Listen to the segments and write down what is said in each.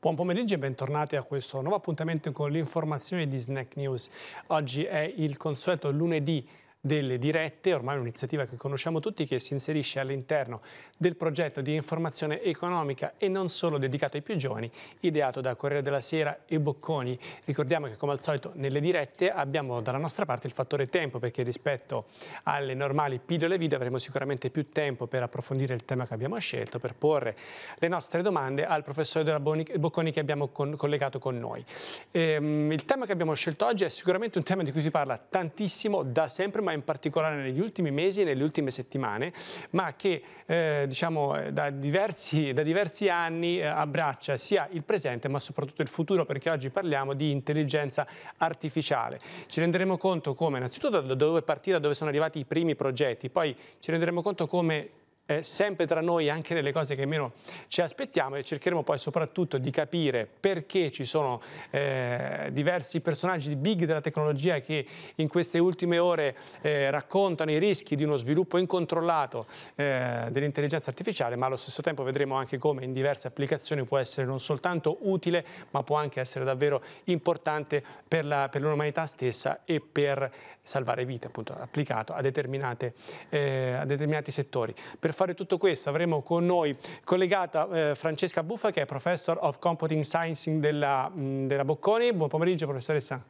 Buon pomeriggio e bentornati a questo nuovo appuntamento con l'informazione di Snack News. Oggi è il consueto lunedì delle dirette, ormai un'iniziativa che conosciamo tutti che si inserisce all'interno del progetto di informazione economica e non solo dedicato ai più giovani, ideato da Corriere della Sera e Bocconi. Ricordiamo che come al solito nelle dirette abbiamo dalla nostra parte il fattore tempo perché rispetto alle normali pillole video avremo sicuramente più tempo per approfondire il tema che abbiamo scelto, per porre le nostre domande al professore della Bocconi che abbiamo con collegato con noi. Ehm, il tema che abbiamo scelto oggi è sicuramente un tema di cui si parla tantissimo da sempre, ma in particolare negli ultimi mesi e nelle ultime settimane, ma che eh, diciamo, eh, da, diversi, da, diversi, anni eh, abbraccia sia il presente ma soprattutto il futuro, perché oggi parliamo di intelligenza artificiale. Ci renderemo conto come innanzitutto da dove partire, da dove sono arrivati i primi progetti, poi ci renderemo conto come eh, sempre tra noi anche nelle cose che meno ci aspettiamo e cercheremo poi soprattutto di capire perché ci sono eh, diversi personaggi di big della tecnologia che in queste ultime ore eh, raccontano i rischi di uno sviluppo incontrollato eh, dell'intelligenza artificiale, ma allo stesso tempo vedremo anche come in diverse applicazioni può essere non soltanto utile, ma può anche essere davvero importante per, l'umanità stessa e per salvare vite, appunto applicato a, eh, a determinati settori. Per fare tutto questo avremo con noi collegata eh, Francesca Buffa che è Professor of Computing Science della, mh, della Bocconi. Buon pomeriggio professoressa.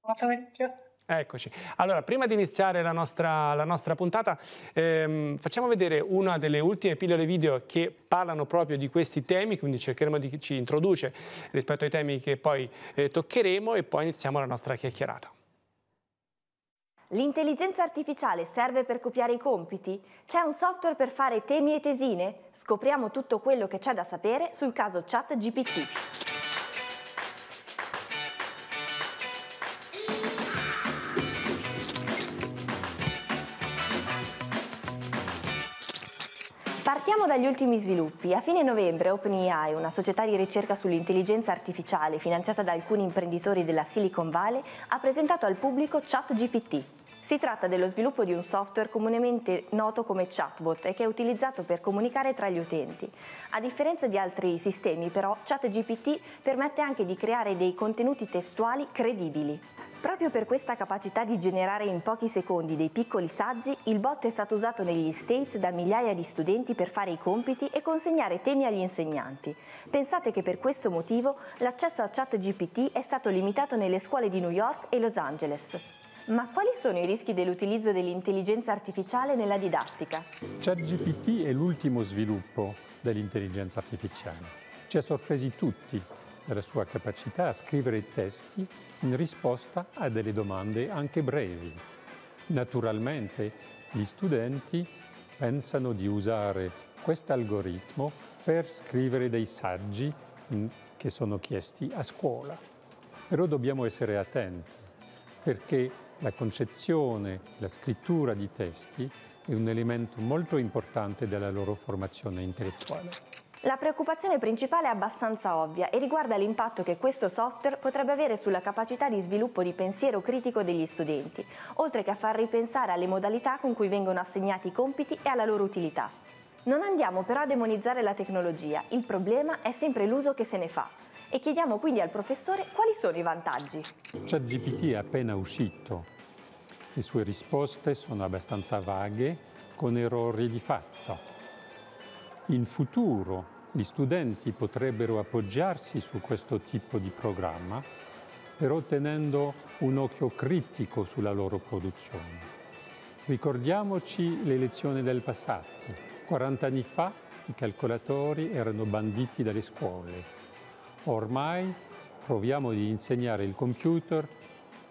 Buon pomeriggio. Eccoci. Allora, prima di iniziare la nostra, la nostra puntata, ehm, facciamo vedere una delle ultime pillole video che parlano proprio di questi temi, quindi cercheremo di ci introduce rispetto ai temi che poi eh, toccheremo e poi iniziamo la nostra chiacchierata. L'intelligenza artificiale serve per copiare i compiti? C'è un software per fare temi e tesine? Scopriamo tutto quello che c'è da sapere sul caso ChatGPT. Partiamo dagli ultimi sviluppi. A fine novembre OpenAI, una società di ricerca sull'intelligenza artificiale finanziata da alcuni imprenditori della Silicon Valley, ha presentato al pubblico ChatGPT, si tratta dello sviluppo di un software comunemente noto come chatbot e che è utilizzato per comunicare tra gli utenti. A differenza di altri sistemi però, ChatGPT permette anche di creare dei contenuti testuali credibili. Proprio per questa capacità di generare in pochi secondi dei piccoli saggi, il bot è stato usato negli States da migliaia di studenti per fare i compiti e consegnare temi agli insegnanti. Pensate che per questo motivo l'accesso a ChatGPT è stato limitato nelle scuole di New York e Los Angeles. Ma quali sono i rischi dell'utilizzo dell'intelligenza artificiale nella didattica? ChatGPT è l'ultimo sviluppo dell'intelligenza artificiale. Ci ha sorpresi tutti dalla sua capacità a scrivere testi in risposta a delle domande anche brevi. Naturalmente gli studenti pensano di usare questo algoritmo per scrivere dei saggi mm, che sono chiesti a scuola. Però dobbiamo essere attenti perché la concezione e la scrittura di testi è un elemento molto importante della loro formazione intellettuale. La preoccupazione principale è abbastanza ovvia e riguarda l'impatto che questo software potrebbe avere sulla capacità di sviluppo di pensiero critico degli studenti, oltre che a far ripensare alle modalità con cui vengono assegnati i compiti e alla loro utilità. Non andiamo però a demonizzare la tecnologia, il problema è sempre l'uso che se ne fa e chiediamo quindi al professore quali sono i vantaggi. ChatGPT è appena uscito le sue risposte sono abbastanza vaghe, con errori di fatto. In futuro gli studenti potrebbero appoggiarsi su questo tipo di programma, però tenendo un occhio critico sulla loro produzione. Ricordiamoci le lezioni del passato. 40 anni fa i calcolatori erano banditi dalle scuole. Ormai proviamo di insegnare il computer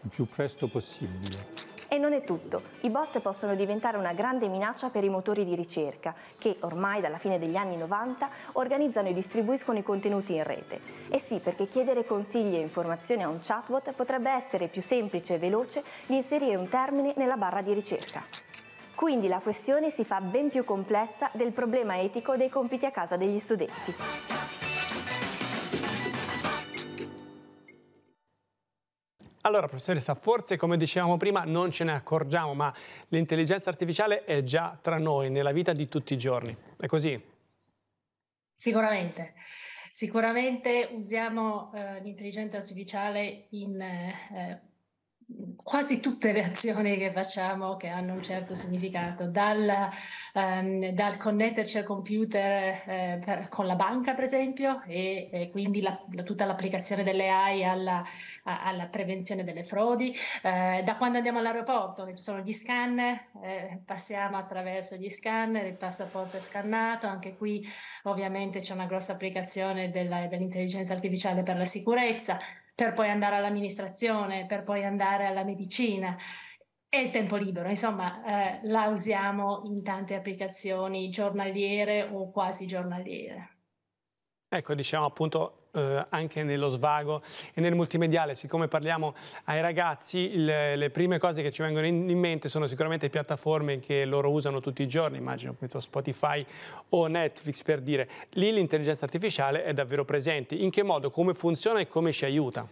il più presto possibile. E non è tutto, i bot possono diventare una grande minaccia per i motori di ricerca, che ormai dalla fine degli anni 90 organizzano e distribuiscono i contenuti in rete. E eh sì, perché chiedere consigli e informazioni a un chatbot potrebbe essere più semplice e veloce di inserire un termine nella barra di ricerca. Quindi la questione si fa ben più complessa del problema etico dei compiti a casa degli studenti. Allora, professoressa, forse come dicevamo prima non ce ne accorgiamo, ma l'intelligenza artificiale è già tra noi, nella vita di tutti i giorni. È così? Sicuramente. Sicuramente usiamo eh, l'intelligenza artificiale in eh, quasi tutte le azioni che facciamo che hanno un certo significato, dal, um, dal connetterci al computer eh, per, con la banca per esempio e, e quindi la, la, tutta l'applicazione delle AI alla, a, alla prevenzione delle frodi, eh, da quando andiamo all'aeroporto ci sono gli scanner, eh, passiamo attraverso gli scanner, il passaporto è scannato, anche qui ovviamente c'è una grossa applicazione della, dell'intelligenza artificiale per la sicurezza per poi andare all'amministrazione, per poi andare alla medicina e il tempo libero, insomma, eh, la usiamo in tante applicazioni giornaliere o quasi giornaliere. Ecco, diciamo appunto eh, anche nello svago e nel multimediale. Siccome parliamo ai ragazzi, il, le prime cose che ci vengono in, in mente sono sicuramente piattaforme che loro usano tutti i giorni, immagino Spotify o Netflix per dire. Lì l'intelligenza artificiale è davvero presente. In che modo? Come funziona e come ci aiuta?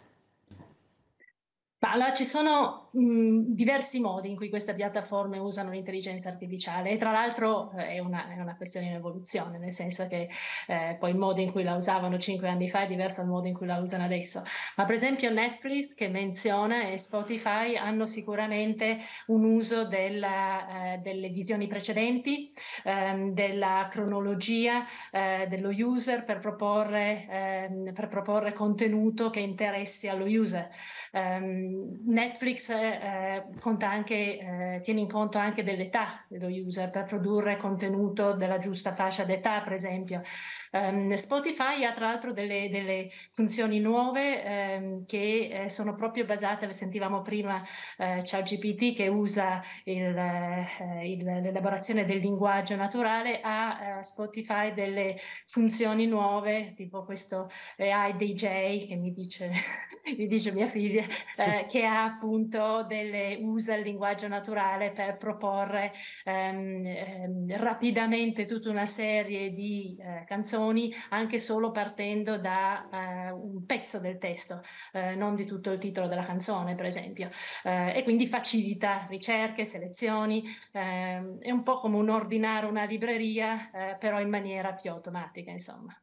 allora, ci sono mh, mm, diversi modi in cui queste piattaforme usano l'intelligenza artificiale e tra l'altro eh, è una, è una questione in evoluzione, nel senso che eh, poi il modo in cui la usavano cinque anni fa è diverso dal modo in cui la usano adesso. Ma per esempio Netflix che menziona e Spotify hanno sicuramente un uso della, eh, delle visioni precedenti, ehm, della cronologia eh, dello user per proporre, ehm, per proporre contenuto che interessi allo user. Um, Netflix eh, anche, eh, tiene in conto anche dell'età dello user per produrre contenuto della giusta fascia d'età, per esempio. Um, Spotify ha tra l'altro delle, delle funzioni nuove um, che eh, sono proprio basate, le sentivamo prima eh, ChatGPT che usa il, eh, il, l'elaborazione del linguaggio naturale, ha eh, Spotify delle funzioni nuove, tipo questo AI eh, DJ che mi dice, mi dice mia figlia, eh, che ha appunto delle, usa il linguaggio naturale per proporre ehm, ehm, rapidamente tutta una serie di eh, canzoni canzoni anche solo partendo da eh, un pezzo del testo, eh, non di tutto il titolo della canzone, per esempio. Eh, e quindi facilita ricerche, selezioni, ehm, è un po' come un ordinare una libreria, eh, però in maniera più automatica, insomma.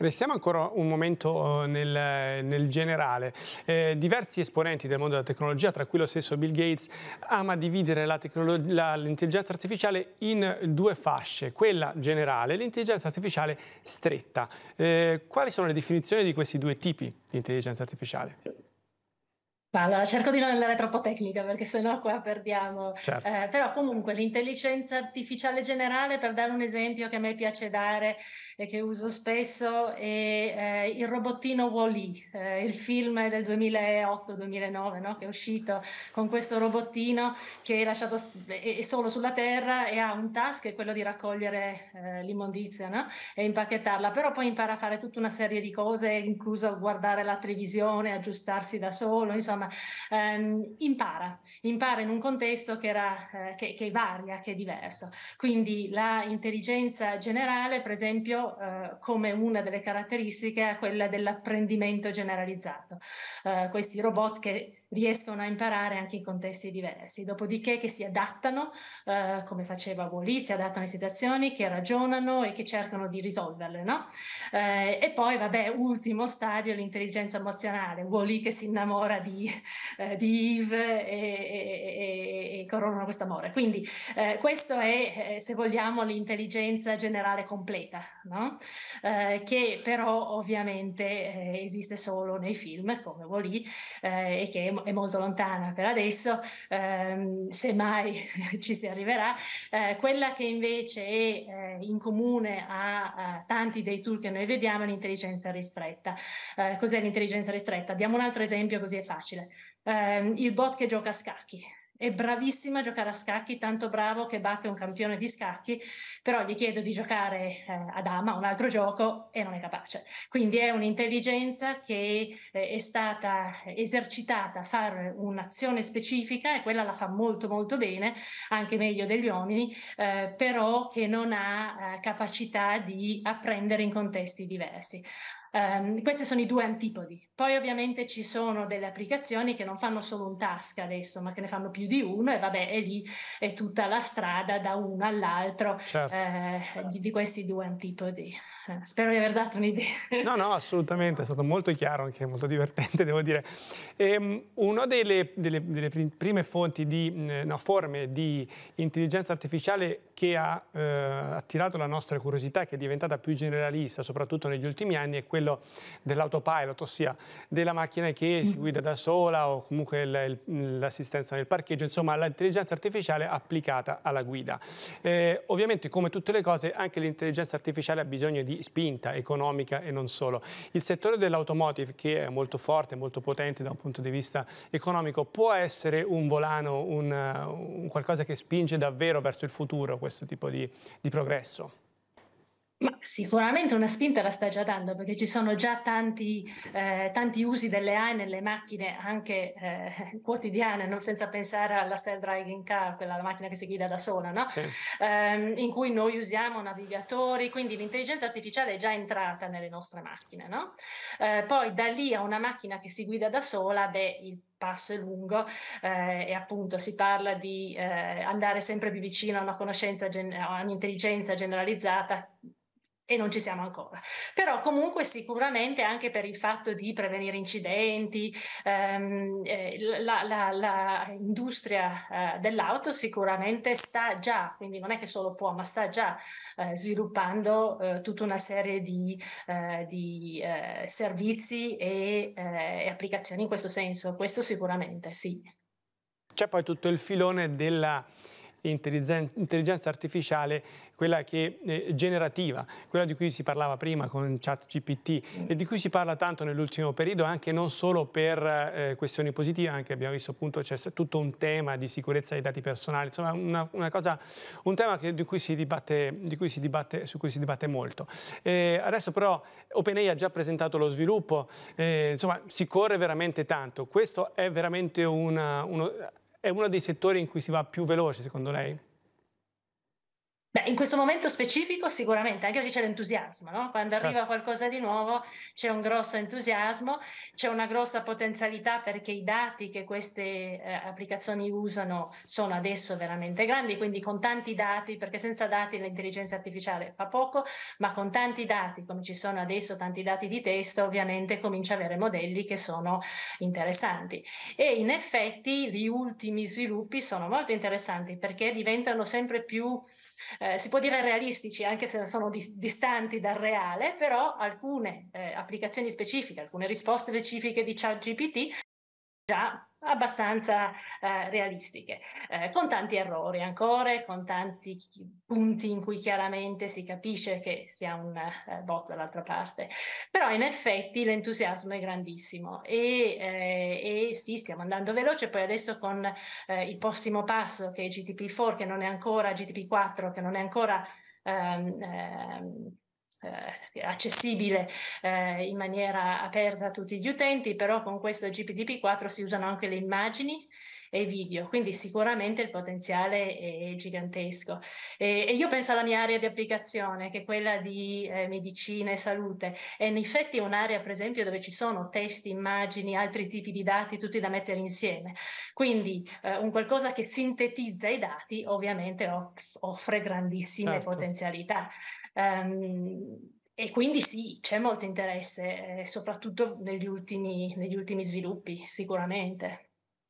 Restiamo ancora un momento eh, nel, nel generale. Eh, diversi esponenti del mondo della tecnologia, tra cui lo stesso Bill Gates, ama dividere l'intelligenza artificiale in due fasce, quella generale e l'intelligenza artificiale stretta. Eh, quali sono le definizioni di questi due tipi di intelligenza artificiale? Allora, cerco di non andare troppo tecnica perché sennò qua perdiamo. Certo. Eh, però comunque l'intelligenza artificiale generale, per dare un esempio che a me piace dare e che uso spesso, è eh, il robottino Wally, eh, il film del 2008-2009 no? che è uscito con questo robottino che è, lasciato, è solo sulla Terra e ha un task che è quello di raccogliere eh, l'immondizia no? e impacchettarla, però poi impara a fare tutta una serie di cose, incluso guardare la televisione, aggiustarsi da solo, insomma insomma ehm, impara, impara in un contesto che, era, eh, che, che, varia, che è diverso. Quindi la intelligenza generale, per esempio, eh, come una delle caratteristiche è quella dell'apprendimento generalizzato. Eh, questi robot che riescono a imparare anche in contesti diversi, dopodiché che si adattano, eh, come faceva Wally, si adattano alle situazioni, che ragionano e che cercano di risolverle, no? eh, e poi, vabbè, ultimo stadio, l'intelligenza emozionale, Wally che si innamora di, eh, di Yves e, e, e, e coronano questo amore. Quindi eh, questo è, eh, se vogliamo, l'intelligenza generale completa, no? Eh, che però ovviamente esiste solo nei film come Wally e che è è molto lontana per adesso, ehm, se mai ci si arriverà, eh, quella che invece è eh, in comune a, a, tanti dei tool che noi vediamo è l'intelligenza ristretta. Eh, cos'è l'intelligenza ristretta? Diamo un altro esempio così è facile. Ehm, il bot che gioca a scacchi è bravissima a giocare a scacchi, tanto bravo che batte un campione di scacchi, però gli chiedo di giocare eh, a dama, un altro gioco, e non è capace. Quindi è un'intelligenza che eh, è stata esercitata a fare un'azione specifica e quella la fa molto molto bene, anche meglio degli uomini, eh, però che non ha eh, capacità di apprendere in contesti diversi. Um, ehm, questi sono i due antipodi. Poi ovviamente ci sono delle applicazioni che non fanno solo un task adesso, ma che ne fanno più di uno e vabbè, e lì è tutta la strada da uno all'altro certo. eh, certo. di, di questi due antipodi. Eh, spero di aver dato un'idea. No, no, assolutamente, è stato molto chiaro, anche molto divertente, devo dire. Ehm, una delle, delle, delle, prime fonti di, no, forme di intelligenza artificiale che ha eh, attirato la nostra curiosità, che è diventata più generalista, soprattutto negli ultimi anni, è quello dell'autopilot, ossia della macchina che si mm. guida da sola o comunque l'assistenza nel parcheggio, insomma l'intelligenza artificiale applicata alla guida. Eh, ovviamente, come tutte le cose, anche l'intelligenza artificiale ha bisogno di spinta economica e non solo. Il settore dell'automotive, che è molto forte, molto potente da un punto di vista economico, può essere un volano, un, un qualcosa che spinge davvero verso il futuro questo tipo di, di progresso? Ma sicuramente una spinta la sta già dando perché ci sono già tanti, eh, tanti usi delle AI nelle macchine anche eh, quotidiane, no? senza pensare alla self-driving car, quella macchina che si guida da sola, no? sì. eh, in cui noi usiamo navigatori, quindi l'intelligenza artificiale è già entrata nelle nostre macchine. No? Eh, poi da lì a una macchina che si guida da sola, beh, il passo è lungo eh, e appunto si parla di eh, andare sempre più vicino a una conoscenza, gen- a un'intelligenza generalizzata e non ci siamo ancora. Però comunque sicuramente anche per il fatto di prevenire incidenti, ehm, eh, la, eh, dell'auto sicuramente sta già, quindi non è che solo può, ma sta già eh, sviluppando eh, tutta una serie di, eh, di eh, servizi e, e applicazioni in questo senso. Questo sicuramente sì. C'è poi tutto il filone della intelligenza artificiale, quella che eh, generativa, quella di cui si parlava prima con ChatGPT e di cui si parla tanto nell'ultimo periodo, anche non solo per eh, questioni positive, anche abbiamo visto appunto c'è tutto un tema di sicurezza dei dati personali, insomma una, una cosa, un tema che, di cui si dibatte, di cui si dibatte, su cui si dibatte molto. Eh, adesso però OpenAI ha già presentato lo sviluppo, eh, insomma si corre veramente tanto, questo è veramente una, uno, è uno dei settori in cui si va più veloce, secondo lei? Beh, in questo momento specifico sicuramente, anche perché c'è l'entusiasmo, no? quando certo. arriva qualcosa di nuovo c'è un grosso entusiasmo, c'è una grossa potenzialità perché i dati che queste eh, applicazioni usano sono adesso veramente grandi, quindi con tanti dati, perché senza dati l'intelligenza artificiale fa poco, ma con tanti dati, come ci sono adesso tanti dati di testo, ovviamente comincia a avere modelli che sono interessanti. E in effetti gli ultimi sviluppi sono molto interessanti perché diventano sempre più eh, si può dire realistici anche se sono di, distanti dal reale, però alcune eh, applicazioni specifiche, alcune risposte specifiche di ChatGPT già abbastanza eh, realistiche, eh, con tanti errori ancora, con tanti punti in cui chiaramente si capisce che sia un eh, bot dall'altra parte, però in effetti l'entusiasmo è grandissimo e, eh, e sì, stiamo andando veloce, poi adesso con eh, il prossimo passo che è GTP4, che non è ancora GTP4, che non è ancora... Ehm, ehm, eh, accessibile eh, in maniera aperta a tutti gli utenti, però con questo GPDP4 si usano anche le immagini e video, quindi sicuramente il potenziale è gigantesco. E, e io penso alla mia area di applicazione, che è quella di eh, medicina e salute, e in effetti è un'area, per esempio, dove ci sono testi, immagini, altri tipi di dati, tutti da mettere insieme. Quindi eh, un qualcosa che sintetizza i dati ovviamente offre grandissime certo. potenzialità. Um, e quindi sì, c'è molto interesse, eh, soprattutto negli ultimi, negli ultimi sviluppi, sicuramente.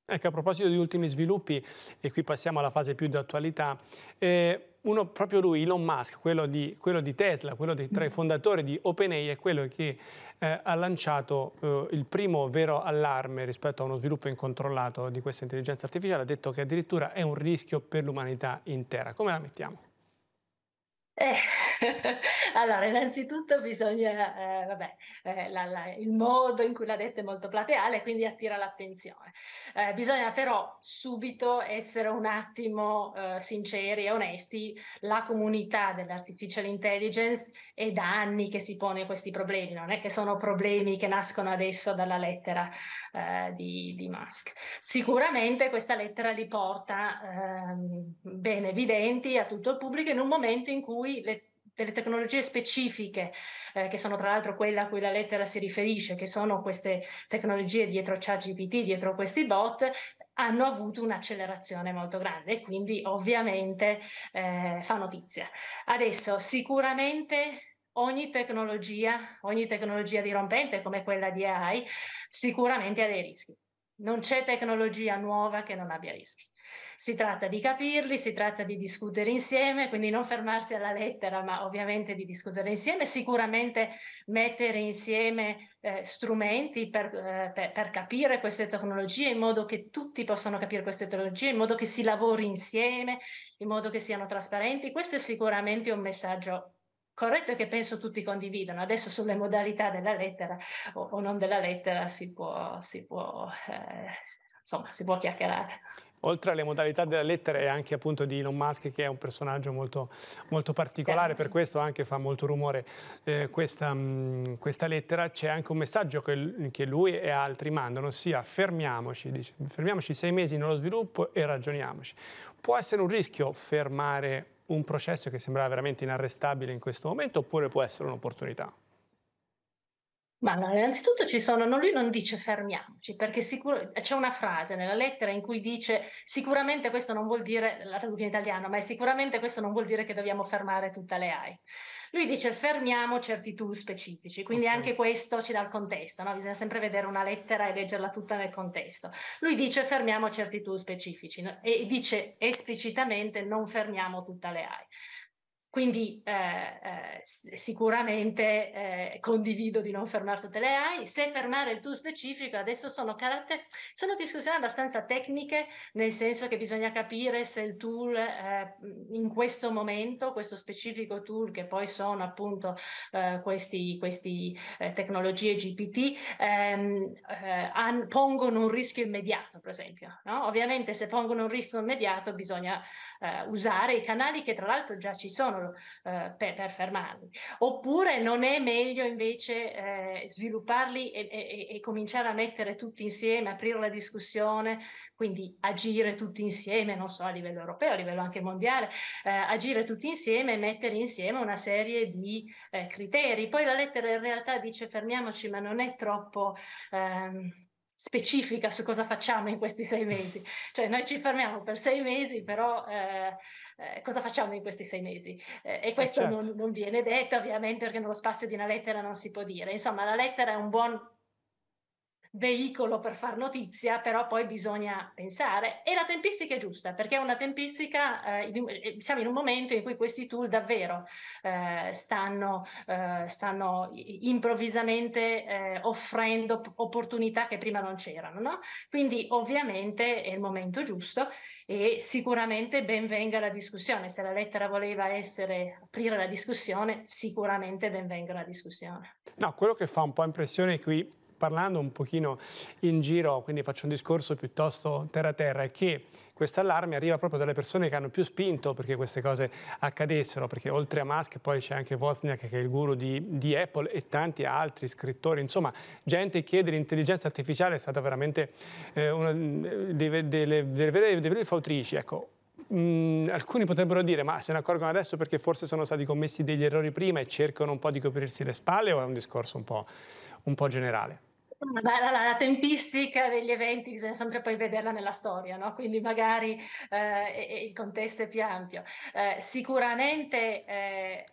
Ecco, a proposito di ultimi sviluppi, e qui passiamo alla fase più di attualità, eh, uno proprio lui, Elon Musk, quello di, quello di Tesla, quello dei tre mm. fondatori di OpenAI, è quello che eh, ha lanciato eh, il primo vero allarme rispetto a uno sviluppo incontrollato di questa intelligenza artificiale, ha detto che addirittura è un rischio per l'umanità intera. Come la mettiamo? Eh, allora, innanzitutto bisogna, eh, vabbè, eh, la, la, il modo in cui l'ha detto è molto plateale, quindi attira l'attenzione. Eh, bisogna però subito essere un attimo eh, sinceri e onesti, la comunità dell'artificial intelligence è da anni che si pone questi problemi, non è che sono problemi che nascono adesso dalla lettera eh, di, di, Musk. Sicuramente questa lettera li porta ehm, ben evidenti a tutto il pubblico in un momento in cui le delle tecnologie specifiche, eh, che sono tra l'altro quelle a cui la lettera si riferisce, che sono queste tecnologie dietro ChatGPT, dietro questi bot, hanno avuto un'accelerazione molto grande e quindi ovviamente eh, fa notizia. Adesso sicuramente ogni tecnologia, ogni tecnologia dirompente come quella di AI, sicuramente ha dei rischi. Non c'è tecnologia nuova che non abbia rischi. Si tratta di capirli, si tratta di discutere insieme, quindi non fermarsi alla lettera, ma ovviamente di discutere insieme, sicuramente mettere insieme eh, strumenti per, eh, per, per, capire queste tecnologie in modo che tutti possano capire queste tecnologie, in modo che si lavori insieme, in modo che siano trasparenti. Questo è sicuramente un messaggio corretto che penso tutti condividano. Adesso sulle modalità della lettera o, o non della lettera si può, si può, eh, insomma, si può chiacchierare oltre alle modalità della lettera e anche appunto di Elon Musk che è un personaggio molto, molto particolare, per questo anche fa molto rumore eh, questa, mh, mm, questa, lettera, c'è anche un messaggio che, che, lui e altri mandano, ossia fermiamoci, dice, fermiamoci sei mesi nello sviluppo e ragioniamoci. Può essere un rischio fermare un processo che sembrava veramente inarrestabile in questo momento oppure può essere un'opportunità? Ma allora, innanzitutto ci sono, no, lui non dice fermiamoci, perché sicuro, eh, c'è una frase nella lettera in cui dice sicuramente questo non vuol dire, la traduco in italiano, ma è sicuramente questo non vuol dire che dobbiamo fermare tutte le AI. Lui dice fermiamo certi tool specifici, quindi okay. anche questo ci dà il contesto, no? bisogna sempre vedere una lettera e leggerla tutta nel contesto. Lui dice fermiamo certi tool specifici no? e dice esplicitamente non fermiamo tutte le AI. Quindi eh, eh, sicuramente eh, condivido di non fermarsi tutte le AI. Se fermare il tool specifico, adesso sono, caratter- sono discussioni abbastanza tecniche, nel senso che bisogna capire se il tool eh, in questo momento, questo specifico tool, che poi sono appunto eh, queste eh, tecnologie GPT, ehm, an- pongono un rischio immediato, per esempio. No? Ovviamente se pongono un rischio immediato bisogna usare i canali che tra l'altro già ci sono eh, per, per, fermarli. Oppure non è meglio invece eh, svilupparli e, e, e cominciare a mettere tutti insieme, aprire la discussione, quindi agire tutti insieme, non so, a livello europeo, a livello anche mondiale, eh, agire tutti insieme e mettere insieme una serie di eh, criteri. Poi la lettera in realtà dice fermiamoci, ma non è troppo... Ehm, specifica su cosa facciamo in questi sei mesi. Cioè noi ci fermiamo per sei mesi, però eh, eh, cosa facciamo in questi sei mesi? Eh, e eh, questo certo. non, non, viene detto ovviamente perché nello spazio di una lettera non si può dire. Insomma, la lettera è un buon veicolo per far notizia, però poi bisogna pensare. E la tempistica è giusta, perché è una tempistica, eh, eh siamo in un momento in cui questi tool davvero eh, stanno, eh, stanno, improvvisamente eh, offrendo opportunità che prima non c'erano. No? Quindi ovviamente è il momento giusto e sicuramente benvenga la discussione. Se la lettera voleva essere aprire la discussione, sicuramente benvenga la discussione. No, quello che fa un po' impressione qui parlando un pochino in giro, quindi faccio un discorso piuttosto terra terra, è che questo allarme arriva proprio dalle persone che hanno più spinto perché queste cose accadessero, perché oltre a Musk poi c'è anche Wozniak che è il guru di, di Apple e tanti altri scrittori, insomma gente che dell'intelligenza artificiale è stata veramente eh, una delle, vere delle, delle fautrici. Ecco, Mm, alcuni potrebbero dire ma se ne accorgono adesso perché forse sono stati commessi degli errori prima e cercano un po' di coprirsi le spalle o è un discorso un po', un po generale? Ah, beh, la, la, tempistica degli eventi bisogna sempre poi vederla nella storia, no? quindi magari eh, il contesto è più ampio. Eh, sicuramente eh,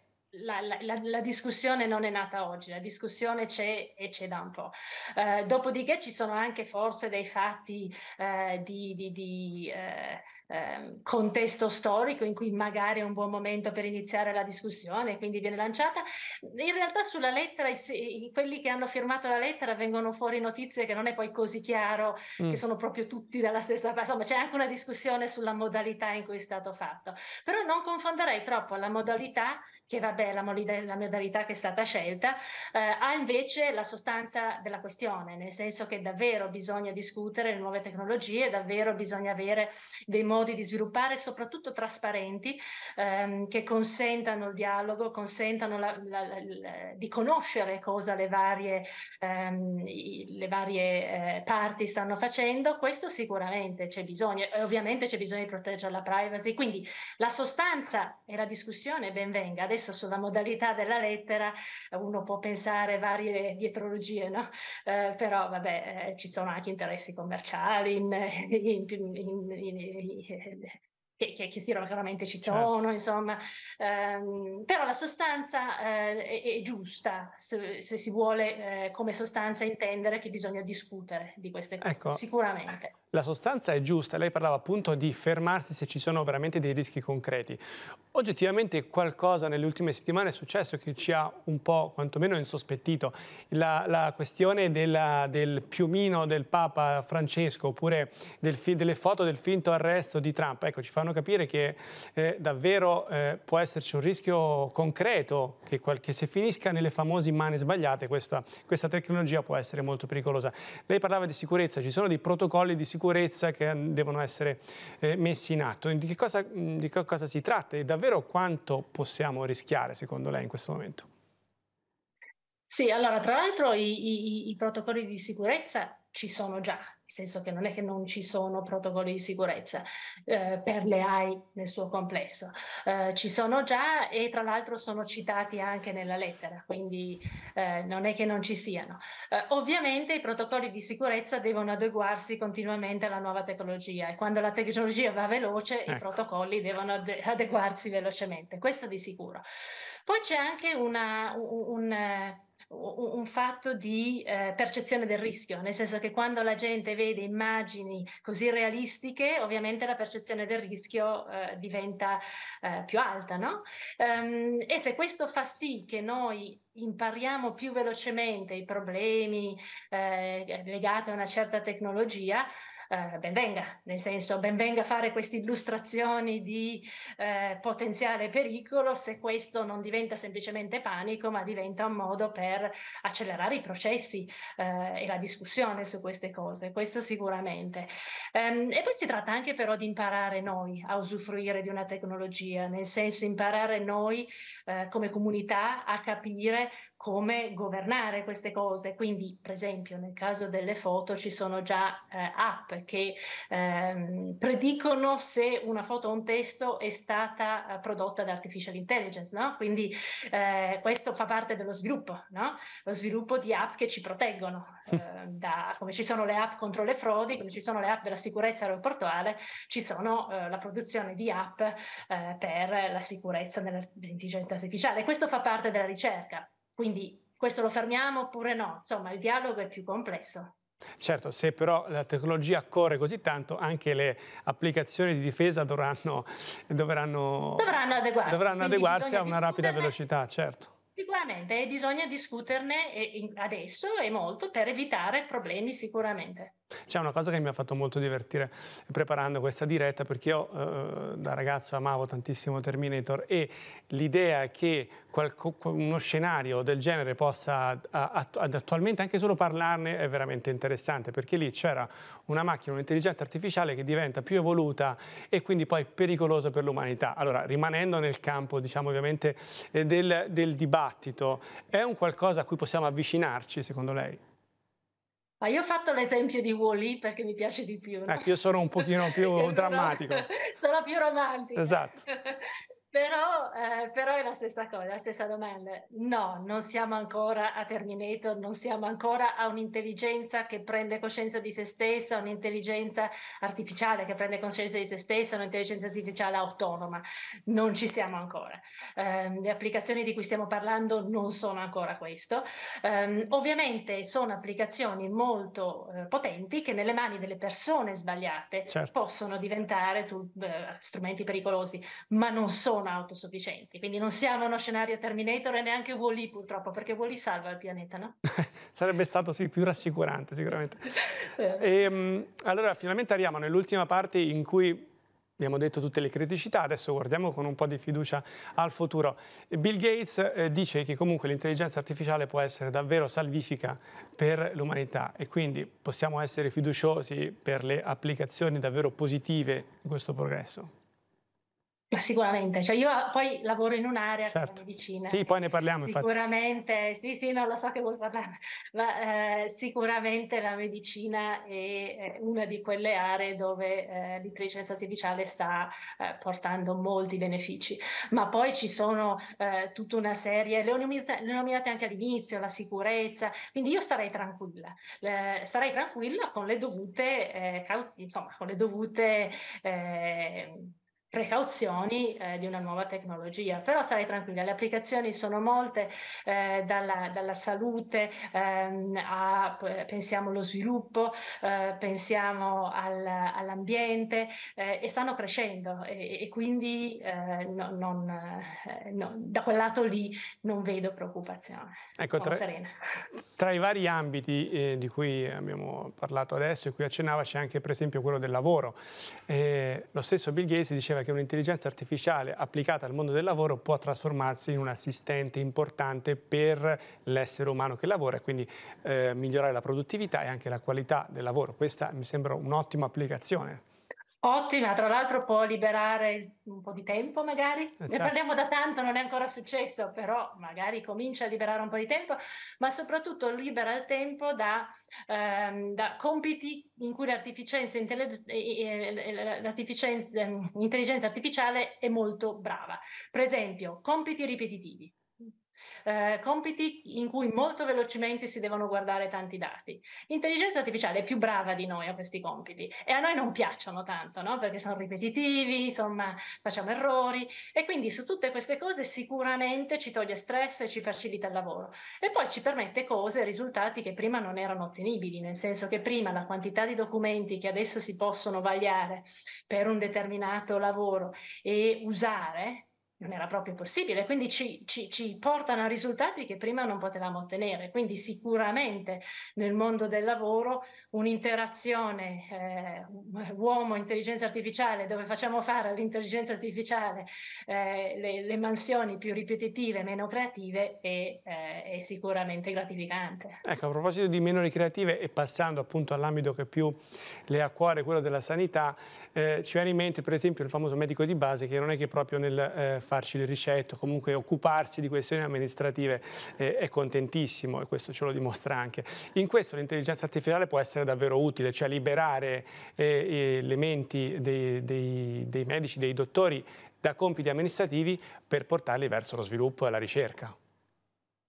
la, la, la, discussione non è nata oggi, la discussione c'è e c'è da un po'. Eh, dopodiché ci sono anche forse dei fatti eh, di... di, di eh, Ehm, contesto storico in cui magari è un buon momento per iniziare la discussione, quindi viene lanciata. In realtà sulla lettera, i, i, quelli che hanno firmato la lettera vengono fuori notizie che non è poi così chiaro, mm. che sono proprio tutti dalla stessa parte, insomma c'è anche una discussione sulla modalità in cui è stato fatto, però non confonderei troppo la modalità, che vabbè la, modalità, la modalità che è stata scelta, eh, a invece la sostanza della questione, nel senso che davvero bisogna discutere le nuove tecnologie, davvero bisogna avere dei modi modi di sviluppare, soprattutto trasparenti, ehm, che consentano il dialogo, consentano la, la, la, eh, di conoscere cosa le varie, ehm, i, le varie eh, parti stanno facendo. Questo sicuramente c'è bisogno e ovviamente c'è bisogno di proteggere la privacy. Quindi la sostanza e la discussione ben venga. Adesso sulla modalità della lettera uno può pensare varie dietrologie, no? Eh, però vabbè, eh, ci sono anche interessi commerciali in, in, in, 对。che, che, che sì, chiaramente ci certo. sono, certo. insomma, ehm, però la sostanza eh, è, è, giusta se, se si vuole eh, come sostanza intendere che bisogna discutere di queste cose, ecco, sicuramente. La sostanza è giusta, lei parlava appunto di fermarsi se ci sono veramente dei rischi concreti. Oggettivamente qualcosa nelle ultime settimane è successo che ci ha un po' quantomeno insospettito. La, la questione della, del piumino del Papa Francesco oppure del, delle foto del finto arresto di Trump, ecco ci fanno fanno capire che eh, davvero eh, può esserci un rischio concreto che, che, se finisca nelle famose mani sbagliate questa, questa, tecnologia può essere molto pericolosa. Lei parlava di sicurezza, ci sono dei protocolli di sicurezza che eh, devono essere eh, messi in atto. Di che, cosa, mm, di che cosa si tratta e davvero quanto possiamo rischiare secondo lei in questo momento? Sì, allora tra l'altro i, i, i protocolli di sicurezza ci sono già, nel senso che non è che non ci sono protocolli di sicurezza eh, per le AI nel suo complesso, eh, ci sono già e tra l'altro sono citati anche nella lettera, quindi eh, non è che non ci siano. Eh, ovviamente i protocolli di sicurezza devono adeguarsi continuamente alla nuova tecnologia e quando la tecnologia va veloce ecco. i protocolli devono ade- adeguarsi velocemente, questo di sicuro. Poi c'è anche una, un, un un fatto di eh, percezione del rischio, nel senso che quando la gente vede immagini così realistiche, ovviamente la percezione del rischio eh, diventa eh, più alta, no? Um, e se questo fa sì che noi impariamo più velocemente i problemi eh, legati a una certa tecnologia, eh, benvenga, nel senso benvenga fare queste illustrazioni di eh, potenziale pericolo se questo non diventa semplicemente panico, ma diventa un modo per accelerare i processi eh, e la discussione su queste cose, questo sicuramente. Ehm, e poi si tratta anche però di imparare noi a usufruire di una tecnologia, nel senso imparare noi eh, come comunità a capire come governare queste cose. Quindi, per esempio, nel caso delle foto ci sono già eh, app che ehm, predicono se una foto o un testo è stata eh, prodotta da artificial intelligence, no? Quindi eh, questo fa parte dello sviluppo, no? Lo sviluppo di app che ci proteggono, eh, da, come ci sono le app contro le frodi, come ci sono le app della sicurezza aeroportuale, ci sono eh, la produzione di app eh, per la sicurezza dell'intelligenza artificiale. Questo fa parte della ricerca. Quindi questo lo fermiamo oppure no? Insomma, il dialogo è più complesso. Certo, se però la tecnologia corre così tanto, anche le applicazioni di difesa dovranno, dovranno, dovranno adeguarsi, dovranno adeguarsi a una rapida velocità, certo. Sicuramente, bisogna discuterne adesso e molto per evitare problemi sicuramente. C'è una cosa che mi ha fatto molto divertire preparando questa diretta perché io eh, da ragazzo amavo tantissimo Terminator e l'idea che qualco, uno scenario del genere possa att attualmente anche solo parlarne è veramente interessante perché lì c'era una macchina, un'intelligenza artificiale che diventa più evoluta e quindi poi pericolosa per l'umanità. Allora, rimanendo nel campo diciamo ovviamente eh, del, del dibattito, è un qualcosa a cui possiamo avvicinarci secondo lei? Ma io ho fatto l'esempio di Wally perché mi piace di più. No? Ecco, io sono un pochino più drammatico. sono più romantico. Esatto. Però, eh, però, è la stessa cosa, la stessa domanda. No, non siamo ancora a Terminator, non siamo ancora a un'intelligenza che prende coscienza di se stessa, un'intelligenza artificiale che prende coscienza di se stessa, un'intelligenza artificiale autonoma. Non ci siamo ancora. Eh, le applicazioni di cui stiamo parlando non sono ancora questo. Eh, ovviamente sono applicazioni molto eh, potenti che nelle mani delle persone sbagliate certo. possono diventare tu, eh, strumenti pericolosi, ma non sono sono autosufficienti, quindi non siamo uno scenario Terminator e neanche Wally purtroppo, perché Wally salva il pianeta, no? Sarebbe stato sì, più rassicurante sicuramente. e, ehm, allora finalmente arriviamo nell'ultima parte in cui abbiamo detto tutte le criticità, adesso guardiamo con un po' di fiducia al futuro. Bill Gates eh, dice che comunque l'intelligenza artificiale può essere davvero salvifica per l'umanità e quindi possiamo essere fiduciosi per le applicazioni davvero positive di questo progresso. Ma sicuramente, cioè io ah, poi lavoro in un'area certo. medicina. Sì, poi ne parliamo. Sicuramente, infatti. sì, sì, no, lo so che vuol parlare, ma eh, sicuramente la medicina è una di quelle aree dove eh, l'intelligenza artificiale sta eh, portando molti benefici. Ma poi ci sono eh, tutta una serie, le ho, nominate, le ho nominate anche all'inizio, la sicurezza, quindi io starei tranquilla, starei tranquilla con le dovute, eh, insomma, con le dovute eh, precauzioni eh, di una nuova tecnologia. Però stai tranquilla, le applicazioni sono molte, eh, dalla, dalla, salute ehm, a, pensiamo allo sviluppo, eh, pensiamo al, all'ambiente eh, e stanno crescendo e, e quindi eh, no, non, eh, no, da quel lato lì non vedo preoccupazione. Ecco, tra, tra, i vari ambiti di cui abbiamo parlato adesso e cui accennava c'è anche per esempio quello del lavoro. lo stesso Bill Gates diceva che un'intelligenza artificiale applicata al mondo del lavoro può trasformarsi in un assistente importante per l'essere umano che lavora e quindi eh, migliorare la produttività e anche la qualità del lavoro. Questa mi sembra un'ottima applicazione. Ottima, tra l'altro può liberare un po' di tempo magari, eh, certo. ne parliamo da tanto, non è ancora successo, però magari comincia a liberare un po' di tempo, ma soprattutto libera il tempo da, ehm, da compiti in cui l'artificienza, l'artificienza ehm, artificiale è molto brava. Per esempio, compiti ripetitivi eh, compiti in cui molto velocemente si devono guardare tanti dati. L'intelligenza artificiale è più brava di noi a questi compiti e a noi non piacciono tanto, no? perché sono ripetitivi, insomma, facciamo errori e quindi su tutte queste cose sicuramente ci toglie stress e ci facilita il lavoro. E poi ci permette cose, risultati che prima non erano ottenibili, nel senso che prima la quantità di documenti che adesso si possono vagliare per un determinato lavoro e usare non era proprio possibile, quindi ci, ci, ci, portano a risultati che prima non potevamo ottenere. Quindi sicuramente nel mondo del lavoro un'interazione eh, uomo-intelligenza artificiale, dove facciamo fare all'intelligenza artificiale eh, le, le, mansioni più ripetitive, meno creative, è, eh, è, sicuramente gratificante. Ecco, a proposito di meno ricreative e passando appunto all'ambito che più le ha a cuore, quello della sanità, eh, ci viene in mente per esempio il famoso medico di base che non è che proprio nel eh, farci le ricette, comunque occuparsi di questioni amministrative eh, è contentissimo e questo ce lo dimostra anche. In questo l'intelligenza artificiale può essere davvero utile, cioè liberare eh, le menti dei, dei, dei medici, dei dottori da compiti amministrativi per portarli verso lo sviluppo e la ricerca.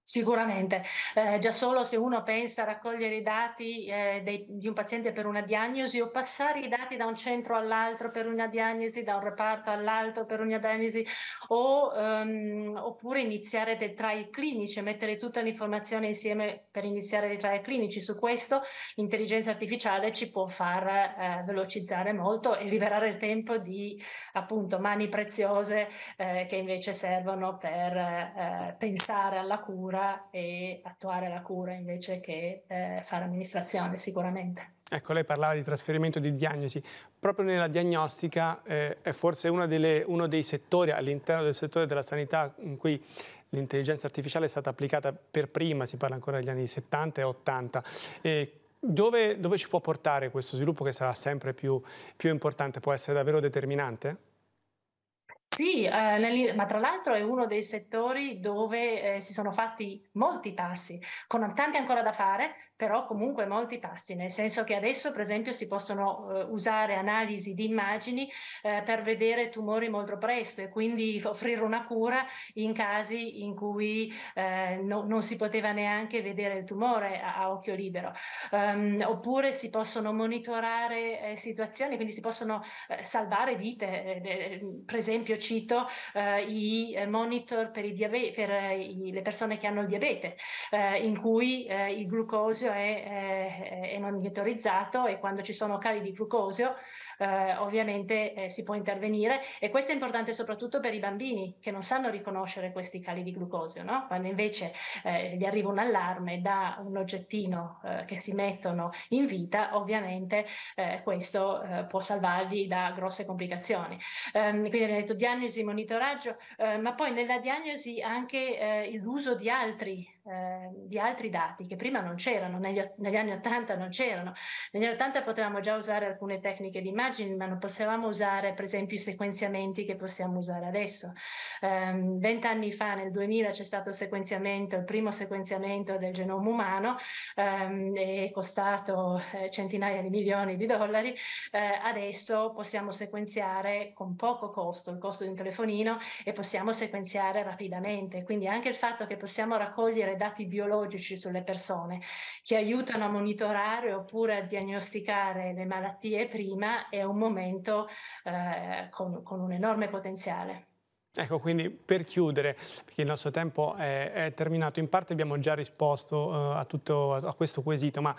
Sicuramente, eh, già solo se uno pensa a raccogliere i dati eh, dei, di un paziente per una diagnosi o passare i dati da un centro all'altro per una diagnosi, da un reparto all'altro per una diagnosi, o, um, oppure iniziare dei trial clinici, mettere tutta l'informazione insieme per iniziare dei trial clinici. Su questo l'intelligenza artificiale ci può far eh, velocizzare molto e liberare il tempo di appunto mani preziose eh, che invece servono per eh, pensare alla cura cura e attuare la cura invece che eh, fare amministrazione sicuramente. Ecco, lei parlava di trasferimento di diagnosi. Proprio nella diagnostica eh, è forse delle, uno dei settori all'interno del settore della sanità in cui l'intelligenza artificiale è stata applicata per prima, si parla ancora degli anni 70 e 80. E dove, dove, ci può portare questo sviluppo che sarà sempre più, più importante? Può essere davvero determinante? Sì, eh, ma tra l'altro è uno dei settori dove eh, si sono fatti molti passi, con tanti ancora da fare, però comunque molti passi, nel senso che adesso per esempio si possono eh, usare analisi di immagini eh, per vedere tumori molto presto e quindi offrire una cura in casi in cui eh, no, non si poteva neanche vedere il tumore a, a occhio libero. Um, oppure si possono monitorare eh, situazioni, quindi si possono salvare vite, per esempio cito eh, i eh, monitor per, i diabete, per eh, i, le persone che hanno il diabete, eh, in cui eh, il glucosio è, eh, è, è monitorizzato e quando ci sono cali di glucosio eh, ovviamente eh, si può intervenire e questo è importante soprattutto per i bambini che non sanno riconoscere questi cali di glucosio, no? quando invece eh, gli arriva un allarme da un oggettino eh, che si mettono in vita, ovviamente eh, questo eh, può salvargli da grosse complicazioni. Ehm, quindi abbiamo detto diagnosi, monitoraggio, ma poi nella diagnosi anche l'uso di altri Ehm, di altri dati che prima non c'erano, negli, negli, anni 80 non c'erano. Negli anni 80 potevamo già usare alcune tecniche di immagini, ma non potevamo usare per esempio i sequenziamenti che possiamo usare adesso. Ehm, vent'anni um, fa, nel 2000, c'è stato il sequenziamento, il primo sequenziamento del genoma umano, um, è costato eh, centinaia di milioni di dollari. Eh, adesso possiamo sequenziare con poco costo, il costo di un telefonino, e possiamo sequenziare rapidamente. Quindi anche il fatto che possiamo raccogliere dati biologici sulle persone che aiutano a monitorare oppure a diagnosticare le malattie prima è un momento eh, con, con un enorme potenziale. Ecco, quindi per chiudere, perché il nostro tempo è, è terminato, in parte abbiamo già risposto uh, a, tutto, a questo quesito, ma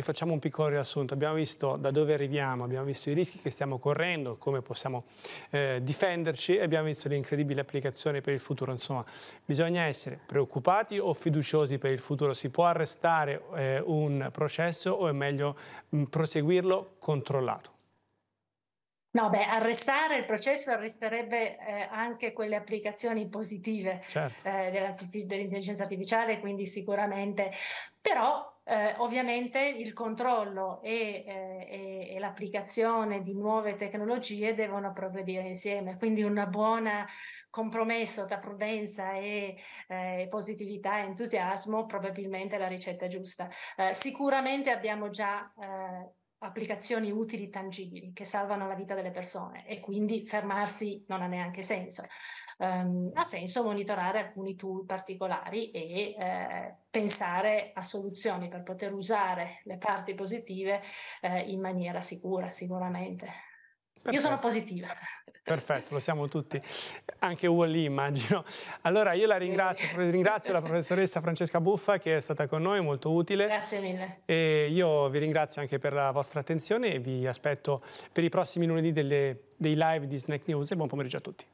facciamo un piccolo riassunto. Abbiamo visto da dove arriviamo, abbiamo visto i rischi che stiamo correndo, come possiamo eh, difenderci e abbiamo visto l'incredibile applicazione per il futuro. Insomma, bisogna essere preoccupati o fiduciosi per il futuro? Si può arrestare eh, un processo o è meglio mh, mm, proseguirlo controllato? No, beh, arrestare il processo arresterebbe eh, anche quelle applicazioni positive certo. eh, dell'intelligenza artificiale, quindi sicuramente, però eh, ovviamente il controllo e, eh, e, e, l'applicazione di nuove tecnologie devono progredire insieme, quindi un buon compromesso tra prudenza e eh, positività e entusiasmo probabilmente è la ricetta giusta. Eh, sicuramente abbiamo già eh, applicazioni utili, tangibili, che salvano la vita delle persone e quindi fermarsi non ha neanche senso um, ha senso monitorare alcuni tool particolari e eh, pensare a soluzioni per poter usare le parti positive eh, in maniera sicura, sicuramente. Perfetto. Io sono positiva. Perfetto, lo siamo tutti, anche Uoli immagino. Allora io la ringrazio, ringrazio la professoressa Francesca Buffa che è stata con noi, molto utile. Grazie mille. E io vi ringrazio anche per la vostra attenzione e vi aspetto per i prossimi lunedì delle, dei live di Snack News e buon pomeriggio a tutti.